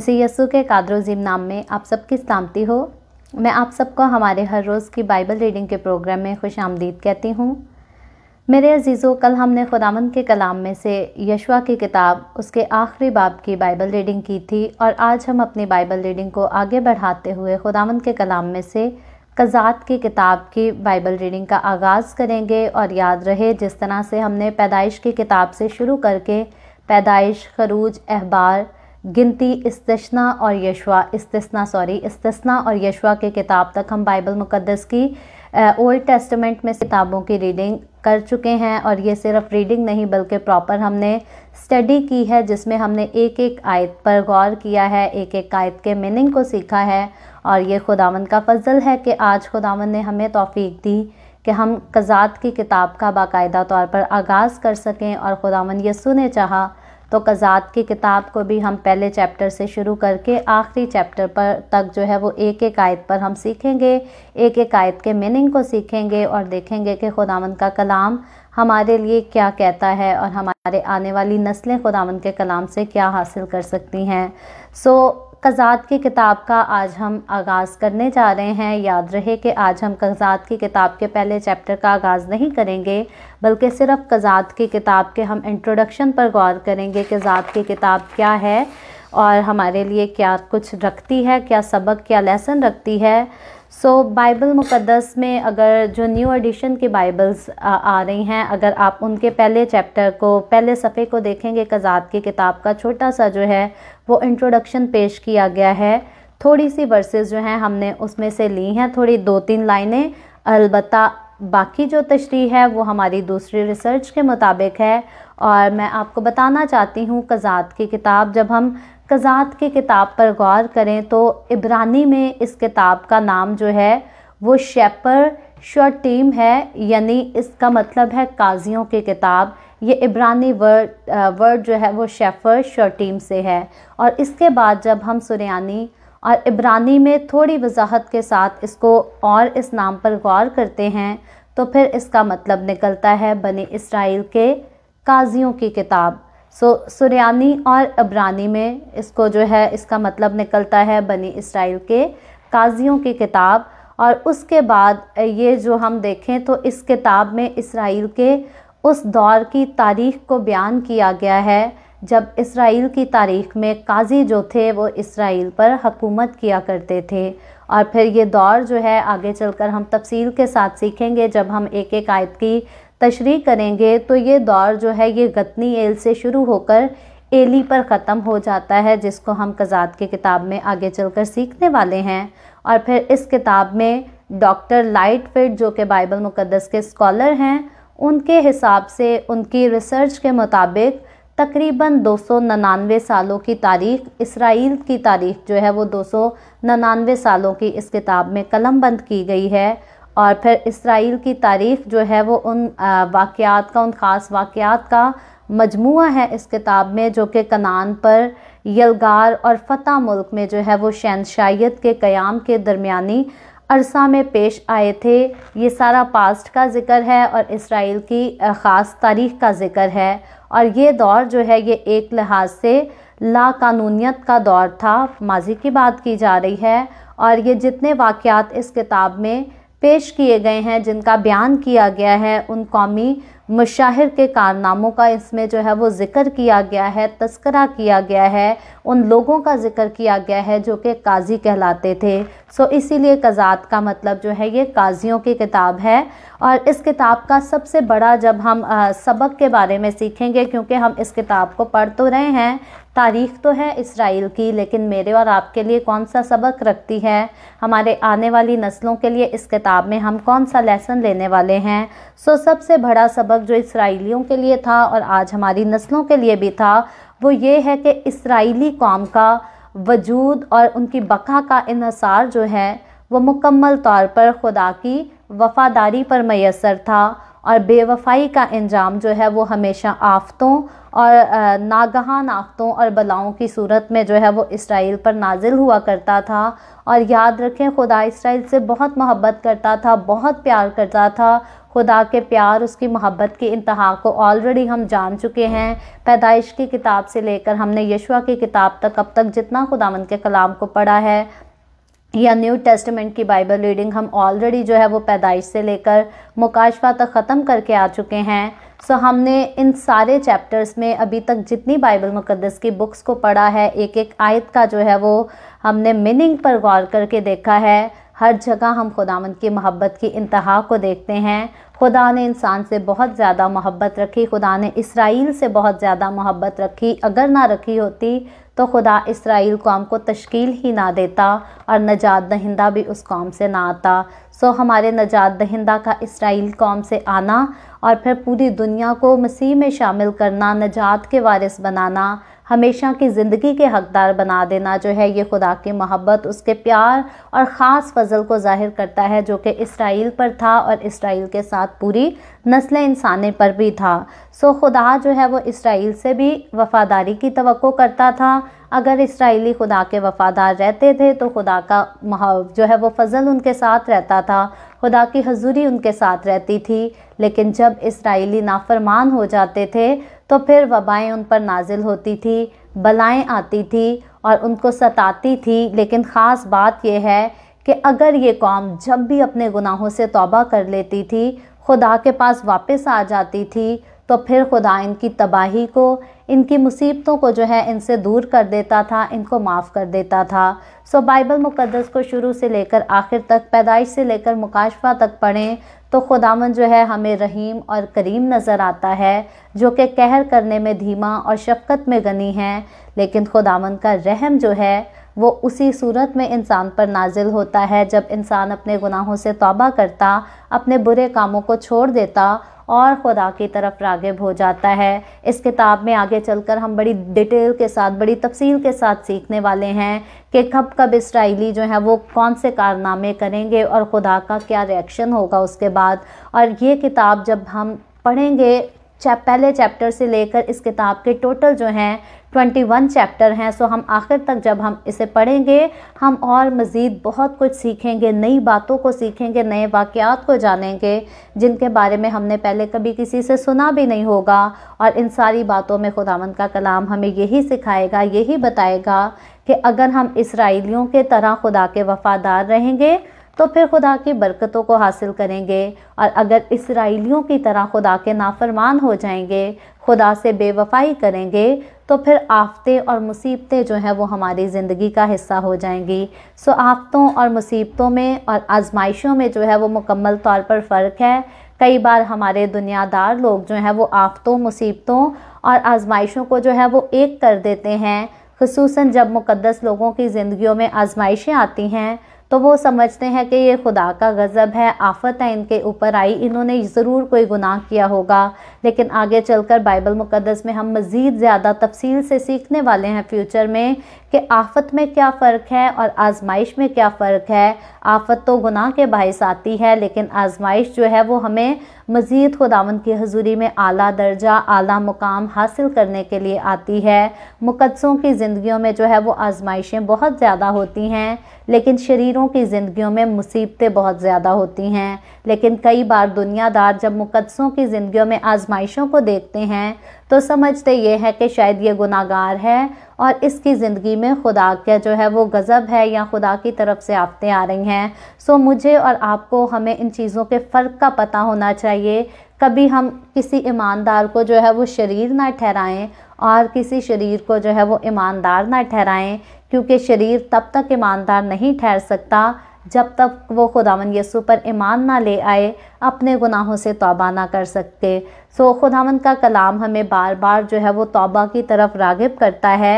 मसी यसु के काद्रोजिम नाम में आप सबकी सलामती हो मैं आप सबको हमारे हर रोज़ की बाइबल रीडिंग के प्रोग्राम में खुश आमदीद कहती हूँ मेरे अजीज़ों कल हमने खुदामंद के कलाम में से यशवा की किताब उसके आखिरी बाब की बाइबल रीडिंग की थी और आज हम अपनी बाइबल रीडिंग को आगे बढ़ाते हुए खुदामंद के कलाम में से कज़ात की किताब की बाइबल रीडिंग का आगाज़ करेंगे और याद रहे जिस तरह से हमने पैदाइश की किताब से शुरू करके पैदाइश खरूज अहबार गिनती इस्तना और यशवा इस्तना सॉरी इस्तना और यशवा के किताब तक हम बाइबल मुक़दस की ओल्ड टेस्टमेंट में किताबों की रीडिंग कर चुके हैं और ये सिर्फ रीडिंग नहीं बल्कि प्रॉपर हमने स्टडी की है जिसमें हमने एक एक आयत पर गौर किया है एक एक आयत के मीनिंग को सीखा है और ये खुदावन का फजल है कि आज खुदावन ने हमें तोफ़ी दी कि हम कज़ात की किताब का बाकायदा तौर पर आगाज़ कर सकें और खुदावन यसु ने चाहा तो कज़ात की किताब को भी हम पहले चैप्टर से शुरू करके आखिरी चैप्टर पर तक जो है वो एक एक आयत पर हम सीखेंगे एक एक आयत के मीनिंग को सीखेंगे और देखेंगे कि खुदावन का कलाम हमारे लिए क्या कहता है और हमारे आने वाली नस्लें खुदावन के कलाम से क्या हासिल कर सकती हैं सो so, कज़ात की किताब का आज हम आगाज़ करने जा रहे हैं याद रहे कि आज हम कज़ात की किताब के पहले चैप्टर का आगाज़ नहीं करेंगे बल्कि सिर्फ कज़ात की किताब के हम इंट्रोडक्शन पर गौर करेंगे कि ज़ात की किताब क्या है और हमारे लिए क्या कुछ रखती है क्या सबक क्या लेसन रखती है सो बाइबल मुक़दस में अगर जो न्यू एडिशन की बाइबल्स आ, आ रही हैं अगर आप उनके पहले चैप्टर को पहले सफ़े को देखेंगे कज़ात की किताब का छोटा सा जो है वो इंट्रोडक्शन पेश किया गया है थोड़ी सी वर्सेस जो हैं हमने उसमें से ली हैं थोड़ी दो तीन लाइनें अलबत् बाकी जो तशरी है वो हमारी दूसरी रिसर्च के मुताबिक है और मैं आपको बताना चाहती हूँ कज़ात की किताब जब हम कज़ात की किताब पर गौर करें तो इब्रानी में इस किताब का नाम जो है वो शेपर श्योर टीम है यानी इसका मतलब है काजियों की किताब ये इब्रानी वर्ड वर्ड uh, जो है वो शेफर शर्टीम से है और इसके बाद जब हम सुरानी और इब्रानी में थोड़ी वजाहत के साथ इसको और इस नाम पर गौर करते हैं तो फिर इसका मतलब निकलता है बने इसराइल के काजियों की किताब सो सुरानी और इब्रानी में इसको जो है इसका मतलब निकलता है बने इसराइल के काजियों की किताब और उसके बाद ये जो हम देखें तो इस किताब में इसराइल के उस दौर की तारीख़ को बयान किया गया है जब इसराइल की तारीख़ में काजी जो थे वो इसराइल पर हकूमत किया करते थे और फिर ये दौर जो है आगे चलकर हम तफसील के साथ सीखेंगे जब हम एक एक आयत की तशरी करेंगे तो ये दौर जो है ये गतनी एल से शुरू होकर एली पर ख़त्म हो जाता है जिसको हम कज़ात की किताब में आगे चलकर सीखने वाले हैं और फिर इस किताब में डॉक्टर लाइट फिट जो कि बाइबल मुक़दस के स्कॉलर हैं उनके हिसाब से उनकी रिसर्च के मुताबिक तकरीबन दो सालों की तारीख इसराइल की तारीख जो है वो दो सालों की इस किताब में कलम बंद की गई है और फिर इसराइल की तारीख जो है वो उन वाक़ात का उन ख़ास वाक़ात का मजमू है इस किताब में जो कि कनान पर यलगार और फतेह मुल्क में जो है वो शहनशाइत के क़याम के दरमिया अरसा में पेश आए थे ये सारा पास्ट का ज़िक्र है और इसराइल की ख़ास तारीख़ का ज़िक्र है और ये दौर जो है ये एक लिहाज से लाकानूनीत का दौर था माजी की बात की जा रही है और ये जितने वाक़ इस किताब में पेश किए गए हैं जिनका बयान किया गया है उन कौमी मशाहिर के कारनामों का इसमें जो है वो ज़िक्र किया गया है तस्करा किया गया है उन लोगों का ज़िक्र किया गया है जो कि काजी कहलाते थे सो इसीलिए कज़ात का मतलब जो है ये काजियों की किताब है और इस किताब का सबसे बड़ा जब हम आ, सबक के बारे में सीखेंगे क्योंकि हम इस किताब को पढ़ तो रहे हैं तारीख तो है इसराइल की लेकिन मेरे और आपके लिए कौन सा सबक रखती है हमारे आने वाली नस्लों के लिए इस किताब में हम कौन सा लेसन लेने वाले हैं सो सबसे बड़ा सबक जो इसराइलियों के लिए था और आज हमारी नस्लों के लिए भी था वो ये है कि इसराइली कौम का वजूद और उनकी बका का इसार जो है वो मुकम्मल तौर पर खुदा की वफ़ादारी पर मैसर था और बेवफाई का अंजाम जो है वो हमेशा आफतों और नागहान आफतों और बलाओं की सूरत में जो है वो इसराइल पर नाजिल हुआ करता था और याद रखें खुदा इसराइल से बहुत मोहब्बत करता था बहुत प्यार करता था खुदा के प्यार उसकी मोहब्बत की इंतहा को ऑलरेडी हम जान चुके हैं पैदाइश की किताब से लेकर हमने यशुआ की किताब तक अब तक जितना खुदावंद के कलाम को पढ़ा है या न्यू टेस्टमेंट की बाइबल रीडिंग हम ऑलरेडी जो है वो पैदाइश से लेकर मुकाशवा तक ख़त्म करके आ चुके हैं सो so, हमने इन सारे चैप्टर्स में अभी तक जितनी बाइबल मुकद्दस की बुक्स को पढ़ा है एक एक आयत का जो है वो हमने मीनिंग पर गौर करके देखा है हर जगह हम खुदावंद की मोहब्बत की इंतहा को देखते हैं खुदा ने इंसान से बहुत ज़्यादा मोहब्बत रखी खुदा ने इसराइल से बहुत ज़्यादा मोहब्बत रखी अगर ना रखी होती तो खुदा इसराइल कौम को तश्कील ही ना देता और नजात दहिंदा भी उस कौम से ना आता सो हमारे नजात दहिंदा का इसराइल कौम से आना और फिर पूरी दुनिया को मसीह में शामिल करना नजात के वारिस बनाना हमेशा की ज़िंदगी के हकदार बना देना जो है ये खुदा की मोहब्बत उसके प्यार और ख़ास फजल को ज़ाहिर करता है जो कि इसराइल पर था और इसराइल के साथ पूरी नस्ल इंसानी पर भी था सो खुदा जो है वो इसराइल से भी वफ़ादारी की तो करता था अगर इसराइली खुदा के वफ़ादार रहते थे तो खुदा का जो है वो फजल उनके साथ रहता था खुदा की हजूरी उनके साथ रहती थी लेकिन जब इसराइली नाफरमान हो जाते थे तो फिर वबाएँ उन पर नाजिल होती थी बलाएँ आती थी और उनको सताती थी लेकिन ख़ास बात यह है कि अगर ये कौम जब भी अपने गुनाहों से तौबा कर लेती थी खुदा के पास वापस आ जाती थी तो फिर खुदा इनकी तबाही को इनकी मुसीबतों को जो है इनसे दूर कर देता था इनको माफ़ कर देता था सो बाइबल मुक़दस को शुरू से लेकर आखिर तक पैदाइश से लेकर मुकाशफा तक पढ़ें तो खुदावन जो है हमें रहीम और करीम नज़र आता है जो कि कहर करने में धीमा और शफकत में गनी है लेकिन खुदावन का रहम जो है वो उसी सूरत में इंसान पर नाजिल होता है जब इंसान अपने गुनाहों से तौबा करता अपने बुरे कामों को छोड़ देता और ख़ुदा की तरफ रागिब हो जाता है इस किताब में आगे चलकर हम बड़ी डिटेल के साथ बड़ी तफसील के साथ सीखने वाले हैं कि कब कब इसराइली जो है वो कौन से कारनामे करेंगे और ख़ुदा का क्या रिएक्शन होगा उसके बाद और ये किताब जब हम पढ़ेंगे पहले चैप्टर से लेकर इस किताब के टोटल जो हैं ट्वेंटी वन चैप्टर हैं सो हम आखिर तक जब हम इसे पढ़ेंगे हम और मज़ीद बहुत कुछ सीखेंगे नई बातों को सीखेंगे नए वाक़ात को जानेंगे जिनके बारे में हमने पहले कभी किसी से सुना भी नहीं होगा और इन सारी बातों में खुदावंद का कलाम हमें यही सिखाएगा यही बताएगा कि अगर हम इसराइलियों के तरह खुदा के वफ़ादार रहेंगे तो फिर खुदा की बरकतों को हासिल करेंगे और अगर इसराइलियों की तरह खुदा के नाफरमान हो जाएंगे खुदा से बेवफाई करेंगे तो फिर आफतें और मुसीबतें जो हैं वो हमारी ज़िंदगी का हिस्सा हो जाएंगी सो आफतों और मुसीबतों में और आजमाइशों में जो है वो मुकम्मल तौर पर फ़र्क है कई बार हमारे दुनियादार लोग जो हैं वो आफतों मुसीबतों और आजमाइशों को जो है वो एक कर देते हैं खसूस जब मुक़दस लोगों की ज़िंदगी में आजमाइशें आती हैं तो वो समझते हैं कि ये खुदा का गज़ब है आफत है इनके ऊपर आई इन्होंने ज़रूर कोई गुनाह किया होगा लेकिन आगे चलकर बाइबल मुकदस में हम मज़ीद ज़्यादा तफसील से सीखने वाले हैं फ्यूचर में कि आफत में क्या फ़र्क है और आजमाइश में क्या फ़र्क है आफत तो गुनाह के बायस आती है लेकिन आजमाइश जो है वो हमें मज़ीद खुदावन की हजूरी में आला दर्जा आला मुकाम हासिल करने के लिए आती है मुकदसों की ज़िंदगियों में जो है वो आजमाइशें बहुत ज़्यादा होती हैं लेकिन शरीरों की ज़िंदगियों में मुसीबतें बहुत ज़्यादा होती हैं लेकिन कई बार दुनियादार जब मुकदसों की ज़िंदगियों में आजमाइशों को देखते हैं तो समझते ये है कि शायद ये गुनागार है और इसकी ज़िंदगी में खुदा का जो है वो गज़ब है या खुदा की तरफ से आफतें आ रही हैं सो मुझे और आपको हमें इन चीज़ों के फ़र्क का पता होना चाहिए कभी हम किसी ईमानदार को जो है वो शरीर ना ठहराएं और किसी शरीर को जो है वो ईमानदार ना ठहराएं क्योंकि शरीर तब तक ईमानदार नहीं ठहर सकता जब तक वो खुदावन यसु पर ईमान ना ले आए अपने गुनाहों से तोबा ना कर सकते सो खुदावन का कलाम हमें बार बार जो है वो तोबा की तरफ रागिब करता है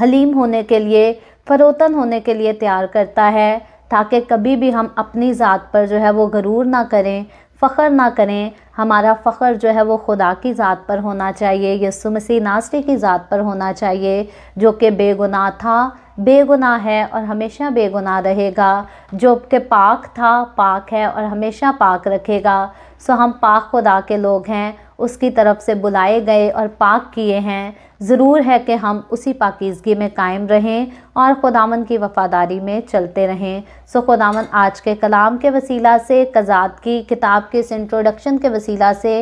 हलीम होने के लिए फरोतन होने के लिए तैयार करता है ताकि कभी भी हम अपनी ज़ात पर जो है वो गरूर ना करें फ़ख्र ना करें हमारा फ़ख्र जो है वो खुदा की ज़ात पर होना चाहिए यसु मसीह नासरी की ज़ात पर होना चाहिए जो कि बेगुनाह था बेगुनाह है और हमेशा बेगुनाह रहेगा जो के पाक था पाक है और हमेशा पाक रखेगा सो हम पाक खुदा के लोग हैं उसकी तरफ से बुलाए गए और पाक किए हैं ज़रूर है कि हम उसी पाकिजगी में कायम रहें और खुदावन की वफ़ादारी में चलते रहें सो खुदावन आज के कलाम के वसीला से कज़ात की किताब के इस इंट्रोडक्शन के वसीला से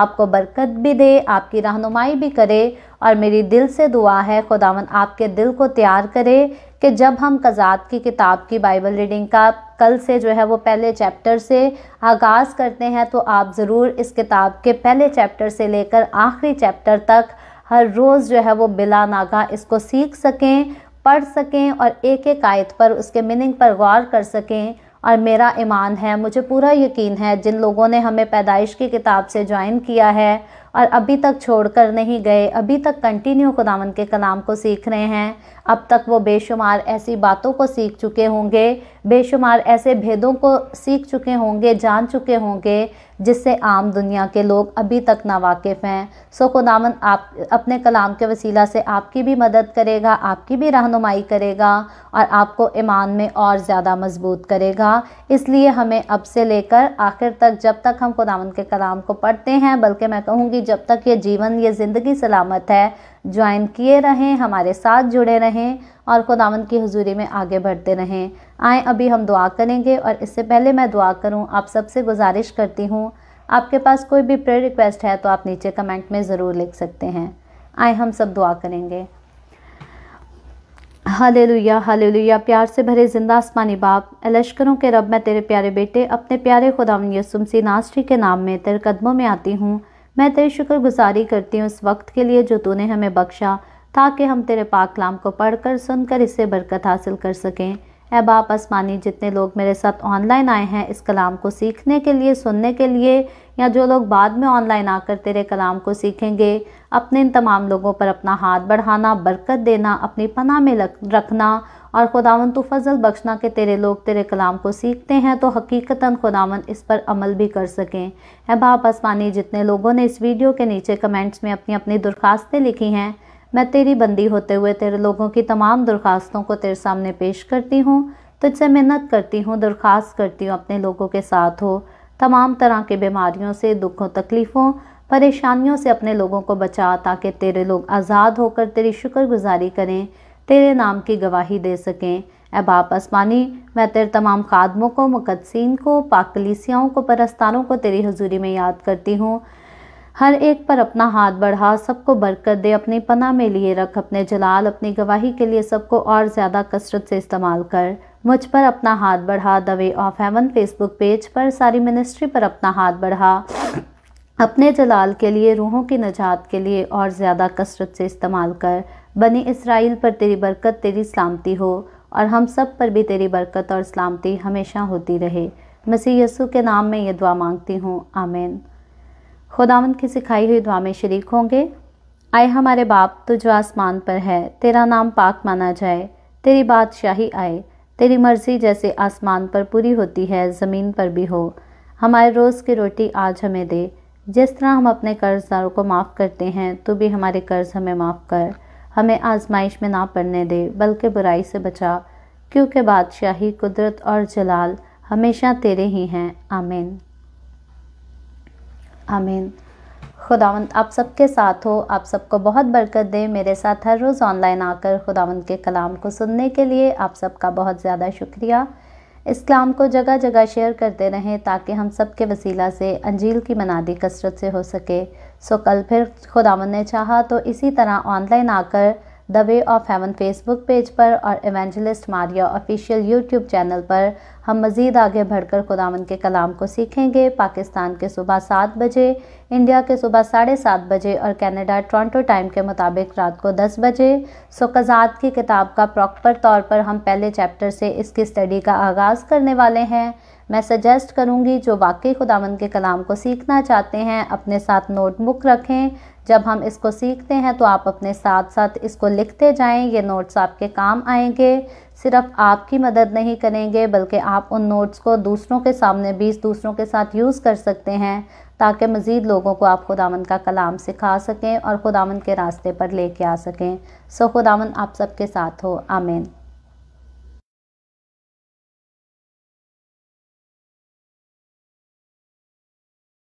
आपको बरकत भी दे आपकी रहनुमाई भी करे और मेरी दिल से दुआ है खुदावन आपके दिल को तैयार करे कि जब हम कज़ात की किताब की बाइबल रीडिंग का कल से जो है वो पहले चैप्टर से आगाज़ करते हैं तो आप ज़रूर इस किताब के पहले चैप्टर से लेकर आखिरी चैप्टर तक हर रोज़ जो है वो बिला नागा इसको सीख सकें पढ़ सकें और एक एक आयत पर उसके मीनिंग पर गौर कर सकें और मेरा ईमान है मुझे पूरा यकीन है जिन लोगों ने हमें पैदाइश की किताब से ज्वाइन किया है और अभी तक छोड़ कर नहीं गए अभी तक कंटिन्यू खुदावन के कलाम को सीख रहे हैं अब तक वो बेशुमार ऐसी बातों को सीख चुके होंगे बेशुमार ऐसे भेदों को सीख चुके होंगे जान चुके होंगे जिससे आम दुनिया के लोग अभी तक ना वाकिफ़ हैं सो खुदामन आप अपने कलाम के वसीला से आपकी भी मदद करेगा आपकी भी रहनुमाई करेगा और आपको ईमान में और ज़्यादा मजबूत करेगा इसलिए हमें अब से लेकर आखिर तक जब तक हम खुदामन के कलाम को पढ़ते हैं बल्कि मैं कहूँगी जब तक ये जीवन ये ज़िंदगी सलामत है ज्वाइन किए रहें हमारे साथ जुड़े रहें और खुदावन की हजूरी में आगे बढ़ते रहें आए अभी हम दुआ करेंगे और इससे पहले मैं दुआ करूं आप सबसे गुजारिश करती हूं आपके पास कोई भी प्रेयर रिक्वेस्ट है तो आप नीचे कमेंट में ज़रूर लिख सकते हैं आए हम सब दुआ करेंगे लुया हले लुया प्यार से भरे जिंदा आसमानी बाप लश्करों के रब मैं तेरे प्यारे बेटे अपने प्यारे खुदावन यसुमसी नाश्री के नाम में तेरे कदमों में आती हूँ मैं तेरी शुक्रगुजारी करती हूँ इस वक्त के लिए जो तूने हमें बख्शा ताकि हम तेरे पाक कलाम को पढ़कर सुनकर इससे बरकत हासिल कर सकें ए बाप आसमानी जितने लोग मेरे साथ ऑनलाइन आए हैं इस कलाम को सीखने के लिए सुनने के लिए या जो लोग बाद में ऑनलाइन आकर तेरे कलाम को सीखेंगे अपने इन तमाम लोगों पर अपना हाथ बढ़ाना बरकत देना अपनी पना में रखना और खुदावन तो फजल बख्शना के तेरे लोग तेरे कलाम को सीखते हैं तो हकीकता खुदावन इस पर अमल भी कर सकें अहबाप आसमानी जितने लोगों ने इस वीडियो के नीचे कमेंट्स में अपनी अपनी दरख्वास्तें लिखी हैं मैं तेरी बंदी होते हुए तेरे लोगों की तमाम दरख्वास्तों को तेरे सामने पेश करती हूँ तुझसे मेहनत करती हूँ दरख्वास्त करती हूँ अपने लोगों के साथ हो तमाम तरह के बीमारियों से दुखों तकलीफ़ों परेशानियों से अपने लोगों को बचा ताकि तेरे लोग आज़ाद होकर तेरी शुक्रगुजारी करें तेरे नाम की गवाही दे सकें अबाप आसमानी मैं तेरे तमाम खादमों को मुकदसिन को पाकलीसियाओं को परस्तानों को तेरी हजूरी में याद करती हूँ हर एक पर अपना हाथ बढ़ा सबको बरकत दे अपनी पना में लिए रख अपने जलाल अपनी गवाही के लिए सबको और ज़्यादा कसरत से इस्तेमाल कर मुझ पर अपना हाथ बढ़ा the way of heaven Facebook page पर सारी मिनिस्ट्री पर अपना हाथ बढ़ा अपने जलाल के लिए रूहों की नजात के लिए और ज़्यादा कसरत से इस्तेमाल कर बनी इसराइल पर तेरी बरकत तेरी सलामती हो और हम सब पर भी तेरी बरकत और सलामती हमेशा होती रहे मसीह यसु के नाम में ये दुआ मांगती हूँ आमीन खुदावन की सिखाई हुई दुआ में शरीक होंगे आए हमारे बाप तो जो आसमान पर है तेरा नाम पाक माना जाए तेरी बादशाही आए तेरी मर्जी जैसे आसमान पर पूरी होती है ज़मीन पर भी हो हमारे रोज़ की रोटी आज हमें दे जिस तरह हम अपने कर्जदारों को माफ़ करते हैं तो भी हमारे कर्ज हमें माफ़ कर हमें आजमाइश में ना पड़ने दे बल्कि बुराई से बचा क्योंकि बादशाही कुदरत और जलाल हमेशा तेरे ही हैं आमीन आमीन खुदावंत आप सबके साथ हो आप सबको बहुत बरकत दे मेरे साथ हर रोज़ ऑनलाइन आकर खुदावंत के कलाम को सुनने के लिए आप सबका बहुत ज़्यादा शुक्रिया इस कलाम को जगह जगह शेयर करते रहें ताकि हम सब के वसीला से अंजील की मनादी कसरत से हो सके सो कल फिर खुदावंत ने चाहा तो इसी तरह ऑनलाइन आकर the way of heaven Facebook page पर और evangelist Maria official YouTube channel पर हम मज़ीद आगे बढ़कर खुदावन के कलाम को सीखेंगे पाकिस्तान के सुबह सात बजे इंडिया के सुबह साढ़े सात बजे और कनाडा टोरंटो टाइम के मुताबिक रात को दस बजे सोकजात की किताब का प्रॉपर तौर पर हम पहले चैप्टर से इसकी स्टडी का आगाज़ करने वाले हैं मैं सजेस्ट करूंगी जो वाकई खुदावन के कलाम को सीखना चाहते हैं अपने साथ नोटबुक रखें जब हम इसको सीखते हैं तो आप अपने साथ साथ इसको लिखते जाएं ये नोट्स आपके काम आएंगे सिर्फ आपकी मदद नहीं करेंगे बल्कि आप उन नोट्स को दूसरों के सामने भी दूसरों के साथ यूज़ कर सकते हैं ताकि मज़ीद लोगों को आप खुदावन का कलाम सिखा सकें और खुदावन के रास्ते पर ले कर आ सकें सो खुदावन आप सबके साथ हो आमीन